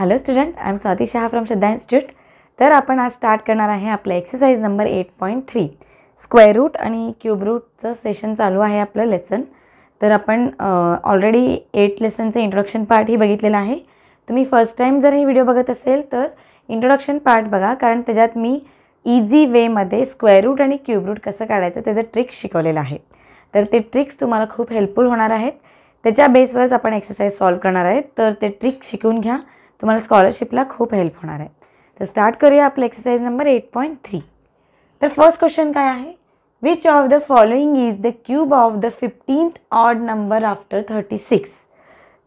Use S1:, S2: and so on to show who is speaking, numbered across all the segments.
S1: Hello student I am Swati Shah from Shraddha institute तर आपण आज स्टार्ट करणार आहे आपलं exercise number eight point three square root आणि क्यूब रूटचं सेशन चालू आहे आपलं लेसन तर आपण ऑलरेडी एट लेसनचं इंट्रोडक्शन पार्ट ही बघितलेलं आहे तुम्ही फर्स्ट टाईम जर हे व्हिडिओ बघत असेल तर इंट्रोडक्शन पार्ट बघा कारण त्याच्यात मी इझी वेमध्ये स्क्वेअर रूट आणि क्यूब रूट कसं काढायचं त्याचं ट्रिक्स शिकवलेलं आहे तर ते ट्रिक्स तुम्हाला खूप हेल्पफुल होणार आहेत त्याच्या बेसवरच आपण एक्सरसाइज सॉल्व करणार आहेत तर ते ट्रिक्स शिकून घ्या तुम्हाला स्कॉलरशिपला खूप हेल्प होणार आहे तर स्टार्ट करूया आपलं exercise number eight point three तर फर्स्ट क्वेश्चन काय आहे which of the following is the cube of the fifteenth odd number after thirty six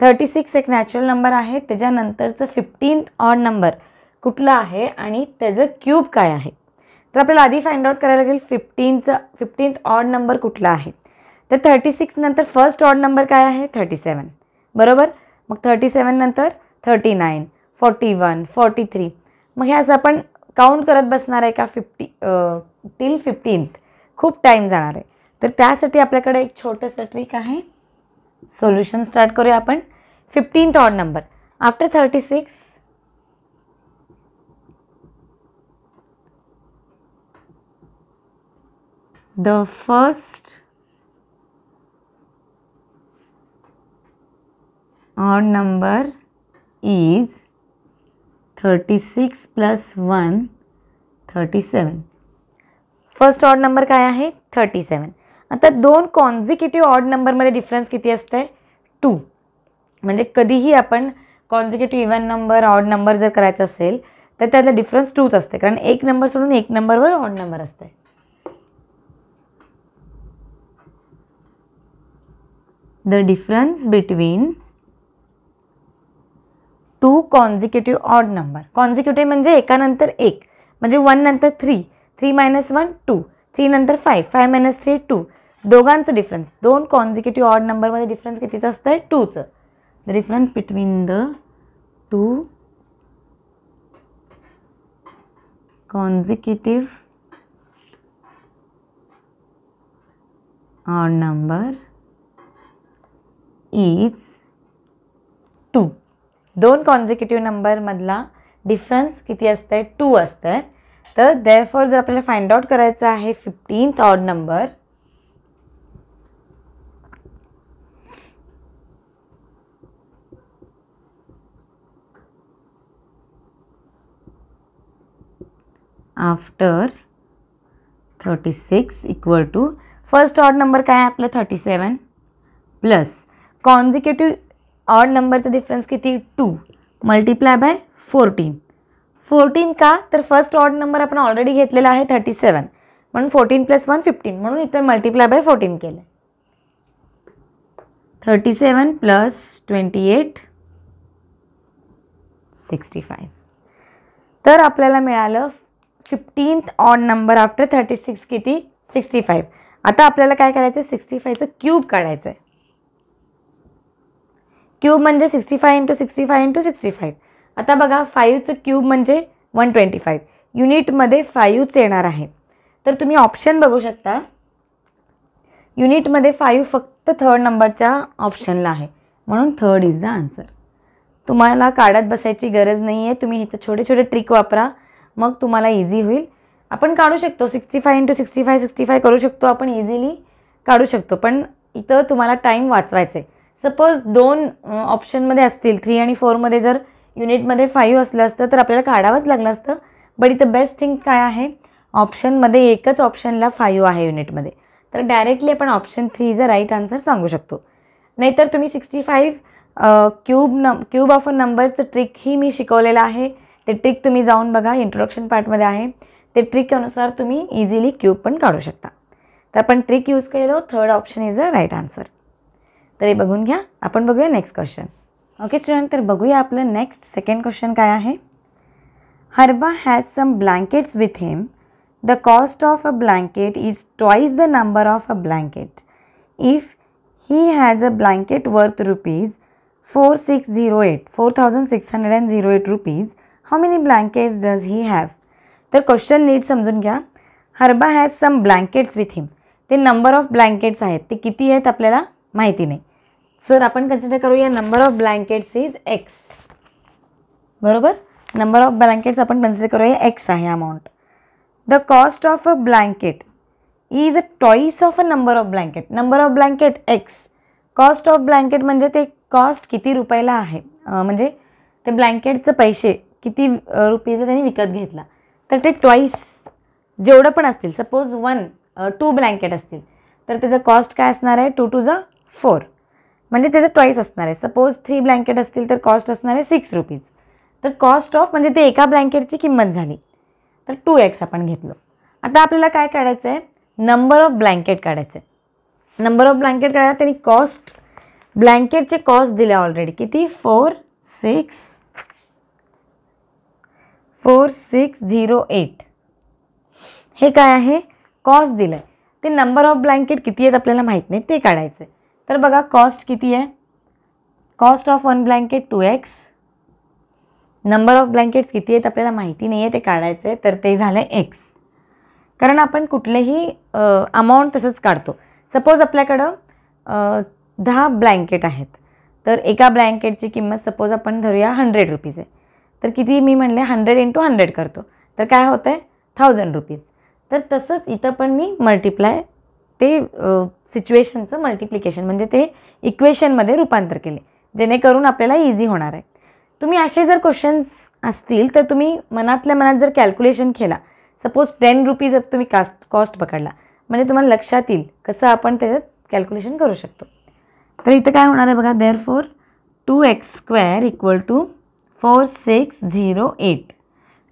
S1: thirty six एक नॅचरल नंबर आहे त्याच्यानंतरचं फिफ्टीन्थ ऑड नंबर कुठला आहे आणि त्याचं क्यूब काय आहे तर आपल्याला आधी फाइंड आउट करायला लागेल फिफ्टीनचं फिफ्टीन ऑड नंबर कुठला आहे तर थर्टी सिक्स नंतर फर्स्ट ऑड नंबर काय आहे थर्टी सेवन बरोबर मग थर्टी सेवन नंतर thirty nine forty one forty three मग हे असं आपण काउंट करत बसणार आहे का फिफ्टी टिल फिफ्टीन्थ खूप टाईम जाणार आहे तर त्यासाठी आपल्याकडे एक छोटंसं ट्रिक आहे सोल्युशन स्टार्ट करूया आपण fifteenth odd number after thirty six the first odd number is thirty six plus one thirty seven first odd number काय आहे थर्टी सेवन आता दोन कॉन्झिक्युटिव्ह ऑड नंबरमध्ये डिफरन्स किती असतं आहे टू म्हणजे कधीही आपण consecutive even number odd number जर करायचा असेल तर त्यातला डिफरन्स टूच असते कारण एक नंबर सोडून एक नंबरवर ऑड नंबर आहे the difference between two consecutive odd number consecutive म्हणजे एकानंतर एक म्हणजे वन नंतर three three minus one two three नंतर five five minus three two दोघांचं डिफरन्स दोन कॉन्झिक्युटिव्ह ऑड नंबरमध्ये डिफरन्स कितीचं असतं आहे टूचं the difference between the two consecutive odd number is two दोन कॉन्झिक्युटिव्ह नंबरमधला डिफरन्स किती असतं आहे टू असतं आहे तर देअरफॉर जर आपल्याला फाइंड आउट करायचं आहे fifteenth odd number after thirty six equal to first odd number काय आहे आपलं thirty seven plus consecutive odd नंबरचं डिफरन्स किती two multiply by fourteen fourteen का तर फर्स्ट ऑड नंबर आपण ऑलरेडी घेतलेला आहे थर्टी सेवन म्हणून फोर्टीन प्लस वन फिफ्टीन म्हणून इथं मल्टिप्लाय बाय फोर्टीन केलं thirty seven plus twenty eight sixty five तर आपल्याला मिळालं fifteenth odd number after thirty six किती सिक्स्टी फाईव्ह आता आपल्याला काय करायचं आहे सिक्स्टी फायचं क्यूब काढायचं आहे क्यूब म्हणजे sixty five into sixty five into sixty five आता बघा फाईव्हचं क्यूब म्हणजे वन ट्वेंटी फाईव्ह युनिटमध्ये फाईव्हच येणार आहे तर तुम्ही ऑप्शन बघू शकता युनिटमध्ये फाईव्ह फक्त थर्ड नंबरच्या ऑप्शनला आहे म्हणून थर्ड इज द आन्सर तुम्हाला काढत बसायची गरज नाही आहे तुम्ही इथं छोटे छोटे ट्रिक वापरा मग तुम्हाला इझी होईल आपण काढू शकतो sixty five into sixty five sixty five करू शकतो आपण इझिली काढू शकतो पण इथं तुम्हाला टाईम वाचवायचा आहे सपोज दोन ऑप्शनमध्ये असतील थ्री आणि फोरमध्ये जर युनिटमध्ये फाईव्ह असलं असतं तर आपल्याला काढावंच लागलं असतं बट इथं बेस्ट थिंग काय आहे ऑप्शनमध्ये एकच ऑप्शनला फाईव्ह आहे युनिटमध्ये तर डायरेक्टली आपण option is three a right answer सांगू शकतो नाहीतर तुम्ही सिक्स्टी फाईव्ह क्यूब नम क्यूब ऑफ अ नंबरचं ट्रिक ही मी शिकवलेलं आहे ते ट्रिक तुम्ही जाऊन बघा इंट्रोडक्शन पार्टमध्ये आहे ते ट्रिक अनुसार तुम्ही इझिली क्यूब पण काढू शकता तर आपण ट्रिक यूज केलेलो third option is a right answer तर हे बघून घ्या आपण बघूया नेक्स्ट क्वेश्चन ओके स्टुडंट तर बघूया आपलं नेक्स्ट सेकंड क्वेश्चन काय आहे हरबा has some blankets with him the cost of a blanket is twice the number of a blanket if he has a blanket worth rupees four six zero eight four thousand six hundred and zero eight rupees how many blankets does he have तर question नीट समजून घ्या हर्बा has some blankets with him ते number of blankets आहेत ते किती आहेत आपल्याला माहिती नाही सर आपण कन्सिडर करूया number of blankets is X बरोबर नंबर ऑफ ब्लँकेट्स आपण कन्सिडर करूया एक्स आहे amount the cost of a blanket is a twice of a number of blanket number of blanket X cost of blanket म्हणजे ते cost किती रुपयाला आहे म्हणजे ते ब्लँकेटचं पैसे किती रुपयेचं त्यांनी विकत घेतला तर ते टॉईस जेवढं पण असतील सपोज वन टू ब्लँकेट असतील तर त्याचं कॉस्ट काय असणार आहे टू टू जा फोर म्हणजे त्याचं टॉईस असणार आहे सपोज थ्री ब्लँकेट असतील तर कॉस्ट असणार आहे सिक्स रुपीज तर कॉस्ट ऑफ म्हणजे ते एका ब्लँकेटची किंमत झाली तर टू एक्स आपण घेतलो आता आपल्याला काय काढायचं आहे नंबर ऑफ ब्लँकेट काढायचं आहे नंबर ऑफ ब्लँकेट काढायला त्यांनी कॉस्ट ब्लँकेटचे कॉस्ट दिले ऑलरेडी किती four six four six zero eight हे काय आहे कॉस्ट दिलं आहे ते नंबर ऑफ ब्लँकेट किती आहेत आपल्याला माहीत नाही ते काढायचं आहे तर बघा कॉस्ट किती आहे cost of one blanket two X number of blankets किती आहेत आपल्याला माहिती नाही आहे ते काढायचं आहे तर ते झालं एक्स कारण आपण कुठलेही अमाऊंट तसंच काढतो सपोज आपल्याकडं दहा ब्लँकेट आहेत तर एका ब्लँकेटची किंमत सपोज आपण धरूया हंड्रेड रुपीज आहे तर किती मी म्हणले हंड्रेड इंटू हंड्रेड करतो तर काय होतं आहे थाउजंड रुपीज तर तसंच इथं पण मी मल्टिप्लाय ते सिच्युएशनचं मल्टिप्लिकेशन म्हणजे ते इक्वेशनमध्ये रूपांतर केले जेणेकरून आपल्याला इझी होणार आहे तुम्ही असे जर क्वेश्चन्स असतील तर तुम्ही मनातल्या मनात जर कॅल्क्युलेशन केला सपोज टेन रुपीज तुम्ही कास्ट कॉस्ट पकडला म्हणजे तुम्हाला लक्षात येईल कसं आपण त्याच्यात कॅल्क्युलेशन करू शकतो तर इथं काय होणार आहे बघा there four two X square equal to four six zero eight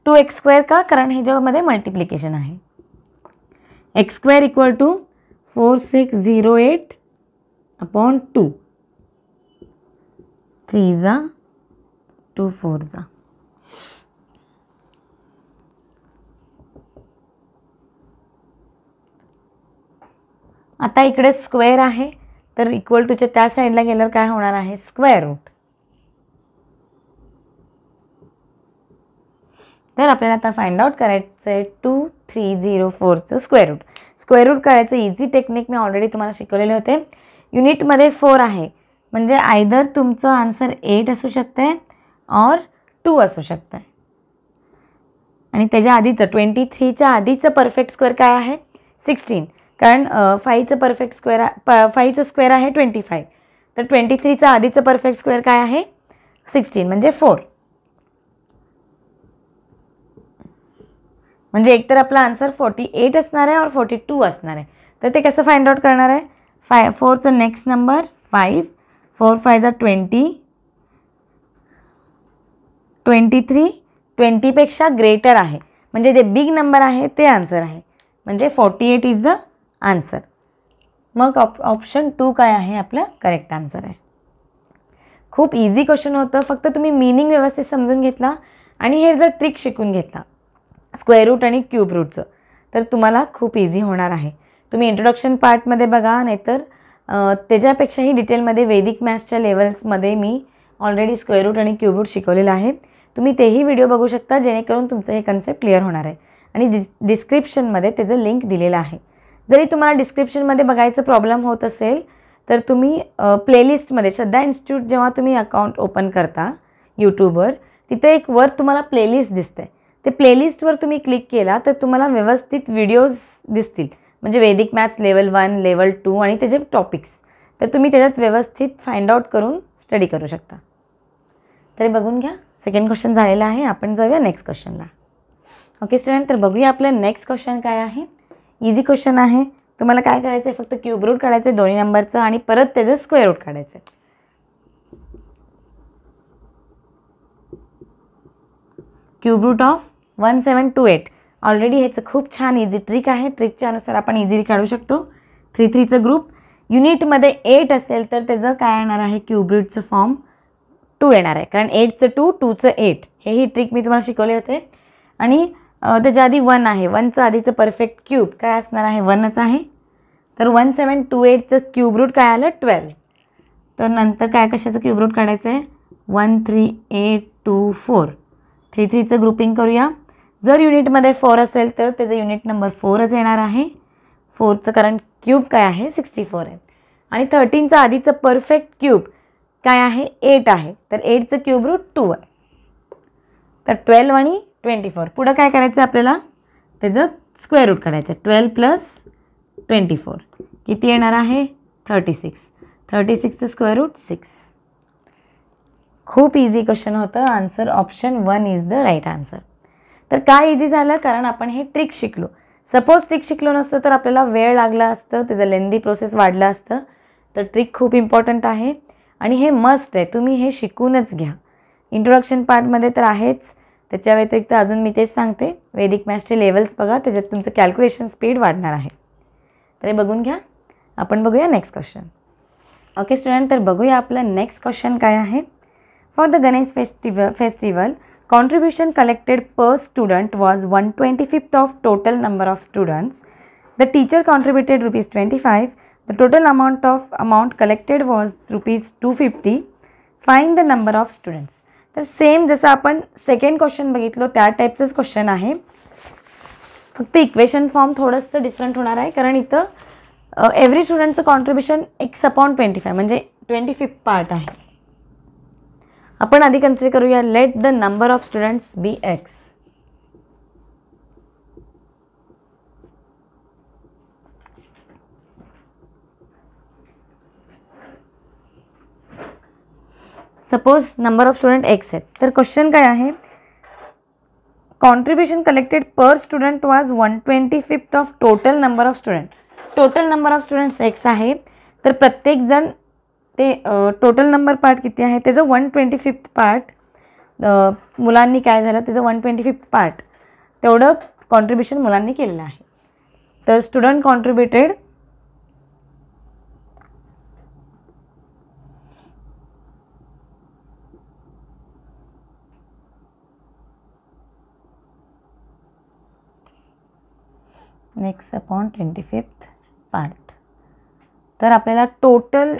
S1: two X square का कारण ह्याच्यामध्ये मल्टिप्लिकेशन आहे X square equal to four six zero eight upon two three जा टू फोर जा आता इकडे स्क्वेअर आहे तर इक्वल टूच्या त्या साईडला गेल्यावर काय होणार आहे स्क्वेअर रूट तर आपल्याला आता फाइंड आउट करायचं आहे टू थ्री झिरो फोरचं स्क्वेअर रूट स्क्वेअर रूट करायचं इझी टेक्निक मी ऑलरेडी तुम्हाला शिकवलेले होते युनिटमध्ये फोर आहे म्हणजे आयदर तुमचं आन्सर एट असू शकतं आहे और टू असू शकतं आहे आणि त्याच्या आधीचं ट्वेंटी थ्रीच्या आधीचं परफेक्ट स्क्वेअर काय आहे सिक्स्टीन कारण फाईचं परफेक्ट स्क्वेअर प फाईचं स्क्वेअर आहे ट्वेंटी फाईव्ह तर ट्वेंटी थ्रीचं आधीचं परफेक्ट स्क्वेअर काय आहे सिक्स्टीन म्हणजे फोर म्हणजे एकतर आपला आन्सर फोर्टी एट असणार आहे और फोर्टी टू असणार आहे तर ते कसं फाइंड आउट करणार आहे फाय फोरचं next number five four five twenty twenty three ट्वेंटीपेक्षा ग्रेटर आहे म्हणजे जे बिग नंबर आहे ते आन्सर आहे म्हणजे forty eight is the answer मग ऑप ऑप्शन टू काय आहे आपलं करेक्ट आन्सर आहे खूप इझी क्वेश्चन होतं फक्त तुम्ही मीनिंग व्यवस्थित समजून घेतला आणि हे जर ट्रिक शिकून घेतला स्क्वेअर रूट आणि क्यूब रूटचं तर तुम्हाला खूप इझी होणार आहे तुम्ही इंट्रोडक्शन पार्टमध्ये बघा नाहीतर त्याच्यापेक्षाही डिटेलमध्ये वैदिक मॅथ्सच्या लेवल्समध्ये मी ऑलरेडी स्क्वेअर रूट आणि क्यूब रूट शिकवलेलं आहे तुम्ही तेही व्हिडिओ बघू शकता जेणेकरून तुमचं हे कन्सेप्ट क्लिअर होणार आहे आणि डि डिस्क्रिप्शनमध्ये त्याचं लिंक दिलेलं आहे जरी तुम्हाला डिस्क्रिप्शनमध्ये बघायचं प्रॉब्लेम होत असेल तर तुम्ही प्लेलिस्टमध्ये श्रद्धा इन्स्टिट्यूट जेव्हा तुम्ही अकाउंट ओपन करता यूट्यूबवर तिथे एक वर तुम्हाला प्लेलिस्ट दिसतं आहे ते प्लेलिस्टवर तुम्ही क्लिक केला तर तुम्हाला व्यवस्थित व्हिडिओज दिसतील म्हणजे Vedic maths level one level two आणि त्याचे टॉपिक्स तर तुम्ही त्याच्यात व्यवस्थित फाइंड आउट करून स्टडी करू शकता तरी बघून घ्या सेकंड क्वेश्चन झालेला आहे आपण जाऊया नेक्स्ट क्वेश्चनला ओके स्टुडंट तर बघूया आपलं नेक्स्ट क्वेश्चन काय आहे इझी क्वेश्चन आहे तुम्हाला काय करायचं आहे फक्त क्यूब रूट काढायचं आहे दोन्ही नंबरचं आणि परत त्याचं स्क्वेअर रूट काढायचं आहे cube root of one seven two eight already ह्याचं खूप छान इझी ट्रिक आहे ट्रिकच्या अनुसार आपण इझिली काढू शकतो थ्री थ्रीचं ग्रुप युनिटमध्ये एट असेल तर त्याचं काय येणार आहे क्यूब रूटचं फॉर्म टू येणार आहे कारण एटचं टू टूचं एट हे ही ट्रिक मी तुम्हाला शिकवले होते आणि त्याच्या आधी वन आहे वनचं आधीचं परफेक्ट क्यूब काय असणार आहे वनच आहे तर वन सेवन टू एटचं क्यूब रूट काय आलं ट्वेल्व तर नंतर काय कशाचं क्यूब रूट काढायचं आहे one three eight two four three थ्रीचं ग्रुपिंग करूया जर युनिटमध्ये फोर असेल तर त्याचं युनिट नंबर फोरच येणार आहे फोरचं कारण क्यूब काय आहे सिक्स्टी फोर आहे आणि थर्टीनचं आधीचं परफेक्ट क्यूब काय आहे एट आहे तर एटचं क्यूब रूट टू आहे तर ट्वेल्व आणि ट्वेंटी फोर पुढं काय करायचं आहे आपल्याला त्याचं स्क्वेअर रूट काढायचं ट्वेल्व प्लस ट्वेंटी फोर किती येणार आहे थर्टी सिक्स थर्टी सिक्सचं स्क्वेअर रूट सिक्स खूप इझी क्वेश्चन होतं answer option one is the right answer तर काय इझी झालं कारण आपण हे ट्रिक शिकलो सपोज ट्रिक शिकलो नसतं तर आपल्याला वेळ लागला असतं त्याचं लेंदी प्रोसेस वाढला असतं तर ट्रिक खूप इम्पॉर्टंट आहे आणि हे मस्ट आहे तुम्ही हे शिकूनच घ्या इंट्रोडक्शन पार्टमध्ये तर आहेच त्याच्या व्यतिरिक्त अजून मी तेच सांगते वैदिक मॅथ्सचे लेवल्स बघा त्याच्यात तुमचं कॅल्क्युलेशन स्पीड वाढणार आहे तर हे बघून घ्या आपण बघूया नेक्स्ट क्वेश्चन ओके स्टुडंट तर बघूया आपलं नेक्स्ट क्वेश्चन काय आहे For the Ganesh festival, festival, contribution collected per student was 125th of total number of students. The teacher contributed rupees 25. The total amount of amount collected was rupees 250. Find the number of students. तर same जसं आपण second question बघितलो त्या टाईपचंच question आहे फक्त equation form थोडंसं different होणार आहे कारण इथं एव्हरी स्टुडंटचं contribution X upon twenty five म्हणजे ट्वेंटी 25th पार्ट आहे आपण आधी कन्सिडर करूया let the number of students be X suppose number of student X आहेत तर क्वेश्चन काय आहे contribution collected per student was one twenty fifth of total number of student total number of students X आहे तर प्रत्येकजण ते total number part किती आहे त्याचं वन ट्वेंटी फिफ्थ पार्ट मुलांनी काय झालं त्याचं वन ट्वेंटी फिफ्थ पार्ट तेवढं कॉन्ट्रीब्युशन मुलांनी केलेलं आहे तर student contributed next upon twenty fifth part तर आपल्याला टोटल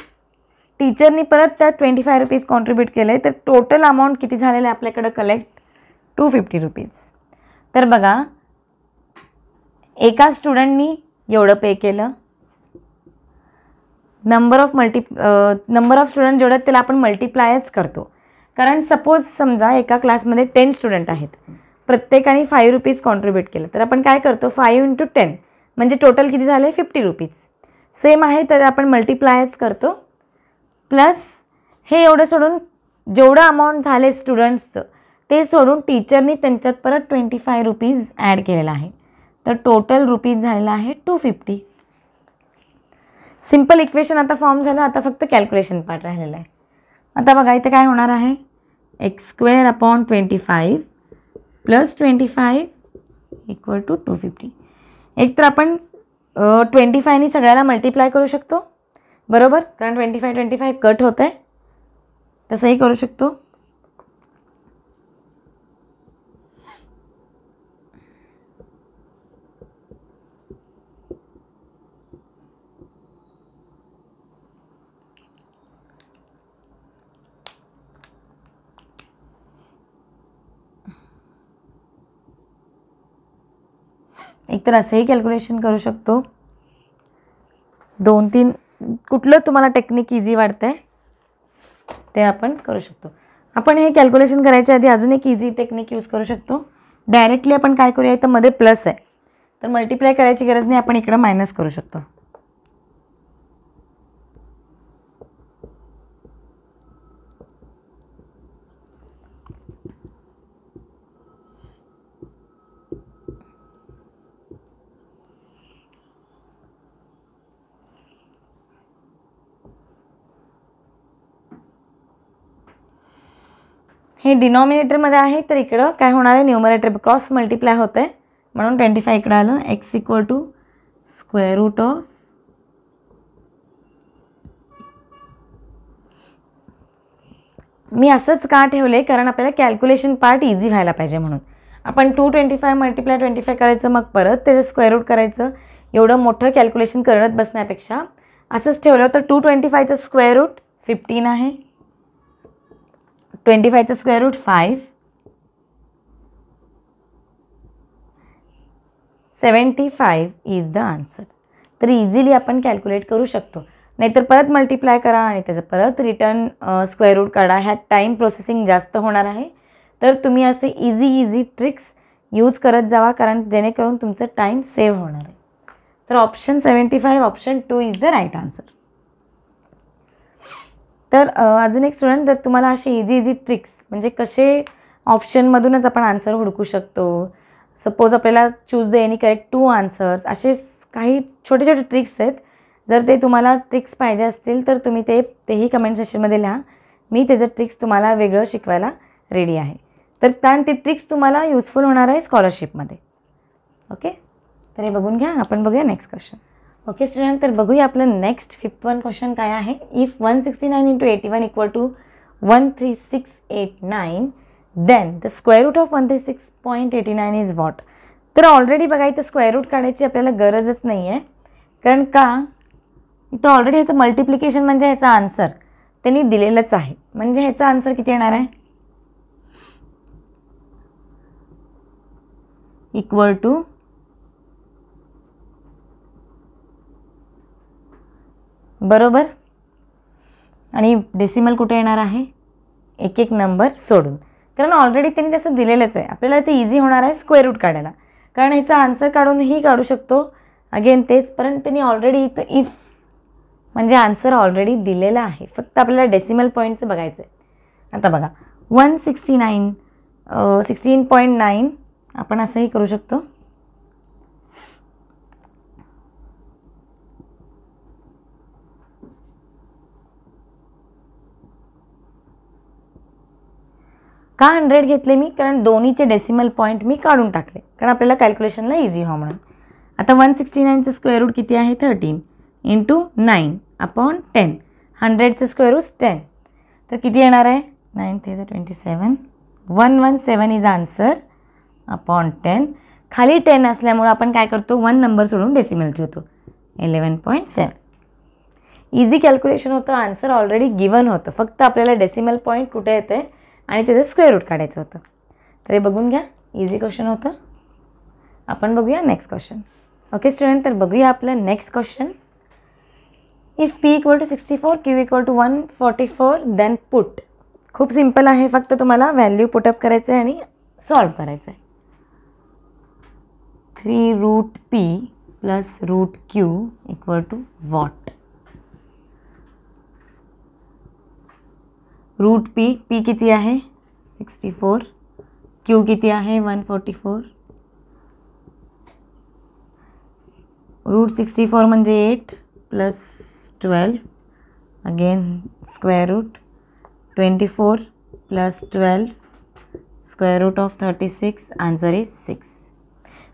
S1: टीचरनी परत त्यात ट्वेंटी फाय रुपीज कॉन्ट्रीब्यूट केलं आहे तर टोटल अमाऊंट किती झालेलं आहे आपल्याकडं कलेक्ट टू फिफ्टी रुपीज तर बघा एका स्टुडंटनी एवढं पे केलं number of multi number of student जेवढ्यात त्याला आपण मल्टिप्लायच करतो कारण सपोज समजा एका क्लासमध्ये टेन स्टुडंट आहेत प्रत्येकाने फाईव्ह रुपीज कॉन्ट्रीब्यूट केलं तर आपण काय करतो फाईव्ह इंटू टेन म्हणजे टोटल किती झाले फिफ्टी रुपीज सेम आहे तर आपण मल्टिप्लायच करतो प्लस हे एवढं सोडून जेवढं अमाऊंट झाले स्टुडंट्सचं ते सोडून टीचरनी त्यांच्यात परत ट्वेंटी फाय रुपीज ॲड केलेला आहे तर टोटल रुपीज झालेलं आहे टू फिफ्टी सिम्पल इक्वेशन आता फॉर्म झालं आता फक्त कॅल्क्युलेशन पार्ट राहिलेलं आहे आता बघा इथे काय होणार आहे X square upon twenty five plus twenty five equal to two fifty एक तर आपण ट्वेंटी फायनी सगळ्याला मल्टिप्लाय करू शकतो बरोबर कारण twenty five twenty five cut होत आहे तसंही करू शकतो एकतर असंही कॅल्क्युलेशन करू शकतो दोन तीन कुठलं तुम्हाला टेक्निक इझी आहे ते आपण करू शकतो आपण हे कॅल्क्युलेशन करायच्या आधी अजून एक इझी टेक्निक यूज करू शकतो डायरेक्टली आपण काय करूया तर मध्ये प्लस आहे तर मल्टिप्लाय करायची गरज नाही आपण इकडं मायनस करू शकतो हे डिनॉमिनेटरमध्ये आहे तर इकडं काय होणार आहे न्युमरेटर क्रॉस मल्टिप्लाय होतं आहे म्हणून ट्वेंटी फाय इकडं आलं X equal to square root of मी असंच का ठेवले कारण आपल्याला कॅल्क्युलेशन पार्ट इझी व्हायला पाहिजे म्हणून आपण two twenty five multiply twenty five करायचं मग परत त्याचं स्क्वेअर रूट करायचं एवढं मोठं कॅल्क्युलेशन करत बसण्यापेक्षा असंच ठेवलं तर टू ट्वेंटी फायचं स्क्वेअर रूट फिफ्टीन आहे ट्वेंटी फायचं square root five seventy five is the answer तर इझिली आपण कॅल्क्युलेट करू शकतो नाहीतर परत मल्टिप्लाय करा आणि त्याचं परत रिटर्न स्क्वेअर रूट काढा ह्यात टाईम प्रोसेसिंग जास्त होणार आहे तर तुम्ही असे इझी इझी ट्रिक्स यूज करत जावा कारण जेणेकरून तुमचं टाईम सेव्ह होणार आहे तर option seventy five option two is the right answer तर अजून एक स्टुडंट जर तुम्हाला असे इझी इझी ट्रिक्स म्हणजे कसे ऑप्शनमधूनच आपण आन्सर हुडकू शकतो सपोज आपल्याला choose the any correct two answers असे काही छोटे छोटे ट्रिक्स आहेत जर ते तुम्हाला ट्रिक्स पाहिजे असतील तर तुम्ही ते तेही कमेंट सेशनमध्ये लिहा मी त्याचं ट्रिक्स तुम्हाला वेगळं शिकवायला रेडी आहे तर कारण ते ट्रिक्स तुम्हाला युजफुल होणार आहे स्कॉलरशिपमध्ये ओके तर हे बघून घ्या आपण बघूया नेक्स्ट क्वेश्चन ओके स्टुडंट तर बघूया आपलं नेक्स्ट फिफ्थ वन क्वेश्चन काय आहे if one sixty nine into eighty one equal to one three six eight nine then the square root of one three six point eighty nine is what तर already बघा इथं square route काढायची आपल्याला गरजच नाही आहे कारण का इथं ऑलरेडी ह्याचं मल्टिप्लिकेशन म्हणजे ह्याचा आन्सर त्यांनी दिलेलंच आहे म्हणजे ह्याचा आन्सर किती येणार आहे इक्वल टू बरोबर आणि डेसिमल कुठे येणार आहे एक एक नंबर सोडून कारण ऑलरेडी त्यांनी तसं दिलेलंच आहे आपल्याला ते इझी होणार आहे स्क्वेअर रूट काढायला कारण ह्याचा आन्सर काढूनही काढू शकतो अगेन तेच पण त्यांनी ऑलरेडी इथं इफ म्हणजे आन्सर ऑलरेडी दिलेला आहे फक्त आपल्याला डेसिमल पॉईंटचं बघायचं आहे आता बघा one sixty nine sixteen point nine आपण असंही करू शकतो का हंड्रेड घेतले मी कारण दोन्हीचे डेसिमल पॉईंट मी काढून टाकले कारण आपल्याला कॅल्क्युलेशनला इझी हो म्हणून आता वन सिक्स्टी नाईनचं स्क्वेअर रूट किती आहे thirteen into nine upon ten हंड्रेडचं स्क्वेअर रूट टेन तर किती येणार आहे nine three twenty seven one one seven is answer upon ten खाली टेन असल्यामुळं आपण काय करतो वन नंबर सोडून डेसिमल ठेवतो eleven point seven easy calculation होतं आन्सर ऑलरेडी गिवन होतं फक्त आपल्याला डेसिमल पॉईंट कुठे येते आणि त्याचं स्क्वेअर रूट काढायचं होतं तर हे बघून घ्या इझी क्वेश्चन होतं आपण बघूया नेक्स्ट क्वेश्चन ओके स्टुडंट तर बघूया आपलं next question if P equal to sixty four Q equal to one forty four then put खूप सिम्पल आहे फक्त तुम्हाला व्हॅल्यू पुटअप करायचं आहे आणि सॉल्व करायचं आहे three root P plus root Q equal to what root P P किती आहे सिक्स्टी फोर क्यू किती आहे one forty four root sixty four म्हणजे eight plus twelve again square root twenty four plus twelve square root of thirty six answer is six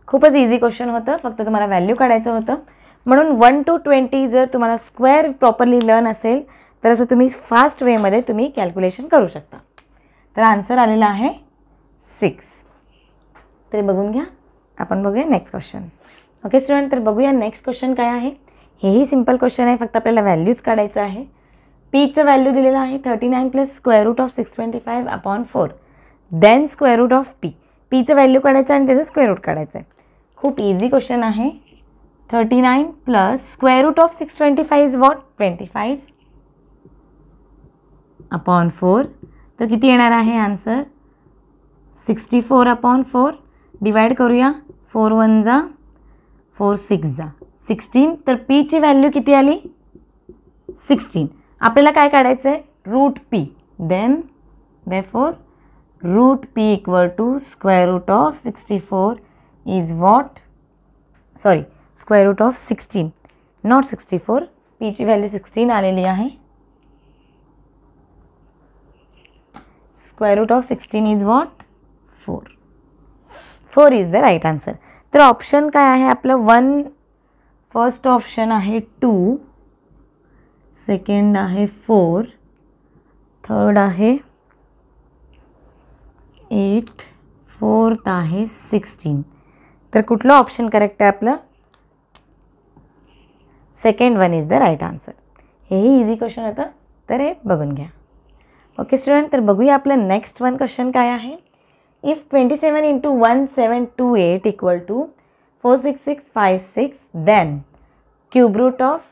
S1: खूपच easy question होतं फक्त तुम्हाला value काढायचं होतं म्हणून वन टू ट्वेंटी जर तुम्हाला स्क्वेअर प्रॉपरली लर्न असेल तर असं तुम्ही फास्ट वेमध्ये तुम्ही कॅल्क्युलेशन करू शकता तर आन्सर आलेला आहे सिक्स तरी बघून घ्या आपण बघूया नेक्स्ट क्वेश्चन ओके स्टुडंट तर बघूया नेक्स्ट क्वेश्चन काय आहे हेही सिम्पल क्वेश्चन आहे फक्त आपल्याला व्हॅल्यूज काढायचं आहे पीचं व्हॅल्यू दिलेलं आहे thirty nine plus square root of six twenty five upon four then square root of P पीचं व्हॅल्यू काढायचं आणि त्याचं स्क्वेअर रूट काढायचं आहे खूप इझी क्वेश्चन आहे thirty nine plus square root of six twenty five is what twenty five upon four तर किती येणार आहे answer sixty four upon four divide करूया फोर वन जा फोर सिक्स जा सिक्स्टीन तर पीची व्हॅल्यू किती आली सिक्स्टीन आपल्याला काय काढायचं आहे root P then the four root P equal to square root of sixty four is what sorry square root of sixteen not sixty four पीची व्हॅल्यू सिक्स्टीन आलेली आहे square root of 16 is what? 4. 4 is the right answer. तर option काय आहे आपलं one first option आहे two second आहे four third आहे एट फोर्थ आहे सिक्स्टीन तर कुठलं ऑप्शन करेक्ट आहे आपलं second one is the right answer हेही इझी क्वेश्चन होतं तर हे बघून घ्या ओके स्टुडंट तर बघूया आपलं नेक्स्ट वन क्वेश्चन काय आहे if twenty seven into one seven two eight equal to four six six five six then cube root of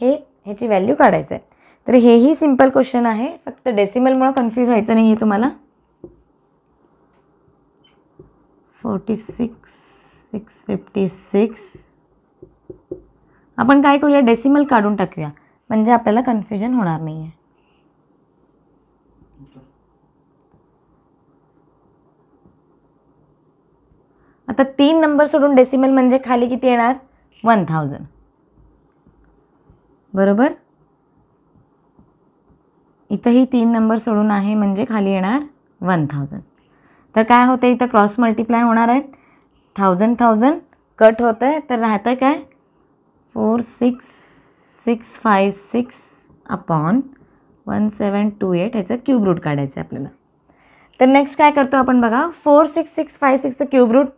S1: हे ह्याची व्हॅल्यू काढायचं आहे तर हेही सिम्पल क्वेश्चन आहे फक्त डेसिमलमुळं कन्फ्यूज व्हायचं नाही आहे तुम्हाला forty six six fifty six आपण काय करूया डेसिमल काढून टाकूया म्हणजे आपल्याला कन्फ्युजन होणार नाही आहे आता तीन नंबर सोडून डेसिमल म्हणजे खाली किती येणार वन थाउजंड बरोबर इथंही तीन नंबर सोडून आहे म्हणजे खाली येणार वन थाउजंड तर काय होतं इथं क्रॉस मल्टिप्लाय होणार आहे थाउजंड थाउजंड कट होतं आहे तर राहतं काय four six six five six upon one seven two eight ह्याचं क्यूब रूट काढायचं आहे आपल्याला तर नेक्स्ट काय करतो आपण बघा फोर सिक्स सिक्स फाईव्ह सिक्सचं क्यूब रूट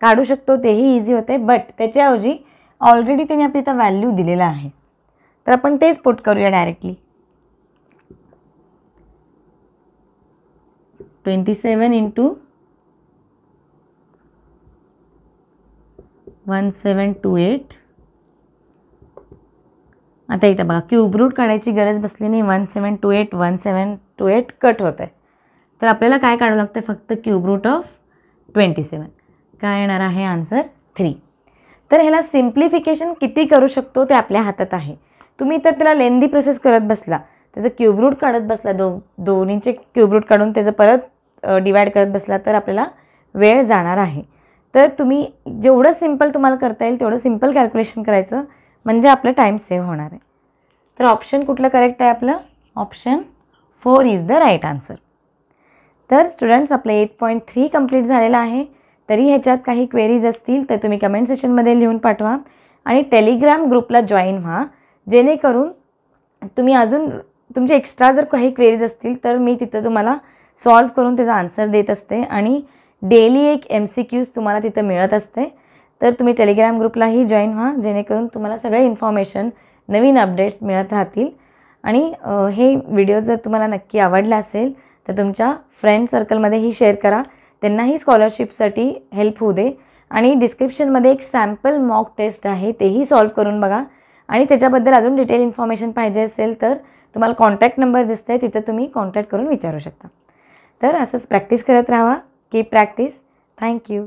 S1: काढू शकतो तेही इझी होते बट त्याच्याऐवजी ऑलरेडी त्याने आपली इथं व्हॅल्यू दिलेला आहे तर आपण तेच पुट करूया directly twenty seven into one seven two eight आता इथं बघा क्यूब रूट काढायची गरज बसली नाही one seven two eight one seven two eight cut होत आहे तर आपल्याला काय काढावं लागतं फक्त cube root of twenty seven काय येणार आहे आन्सर थ्री तर ह्याला सिम्प्लिफिकेशन किती करू शकतो ते आपल्या हातात आहे तुम्ही तर त्याला लेंदी प्रोसेस करत बसला त्याचं क्यूबरूट काढत बसला दो दोन्हीचे क्यूबरूट काढून त्याचं परत डिवाइड करत बसला तर आपल्याला वेळ जाणार आहे तर तुम्ही जेवढं सिम्पल तुम्हाला करता येईल तेवढं सिम्पल कॅल्क्युलेशन करायचं म्हणजे आपलं टाईम सेव्ह होणार आहे तर ऑप्शन कुठलं करेक्ट आहे आपलं option four is the right answer तर स्टुडंट्स आपलं एट पॉईंट थ्री कंप्लीट झालेलं आहे तरी ह्याच्यात काही क्वेरीज असतील तर तुम्ही कमेंट सेशनमध्ये लिहून पाठवा आणि टेलिग्राम ग्रुपला जॉईन व्हा जेणेकरून तुम्ही अजून तुमचे एक्स्ट्रा जर काही क्वेरीज असतील तर मी तिथं तुम्हाला सॉल्व करून त्याचा आन्सर देत असते आणि डेली एक एम सी क्यूज तुम्हाला तिथं मिळत असते तर तुम्ही टेलिग्राम ग्रुपलाही जॉईन व्हा जेणेकरून तुम्हाला सगळे इन्फॉर्मेशन नवीन अपडेट्स मिळत राहतील आणि हे व्हिडिओ जर तुम्हाला नक्की आवडला असेल तर तुमच्या फ्रेंड सर्कलमध्येही शेअर करा त्यांनाही स्कॉलरशिपसाठी हेल्प होऊ दे आणि डिस्क्रिप्शनमध्ये एक सॅम्पल मॉक टेस्ट आहे तेही सॉल्व करून बघा आणि त्याच्याबद्दल अजून डिटेल इन्फॉर्मेशन पाहिजे असेल तर तुम्हाला कॉन्टॅक्ट नंबर दिसतंय तिथं तुम्ही कॉन्टॅक्ट करून विचारू शकता तर असंच प्रॅक्टिस करत राहा की प्रॅक्टिस थँक्यू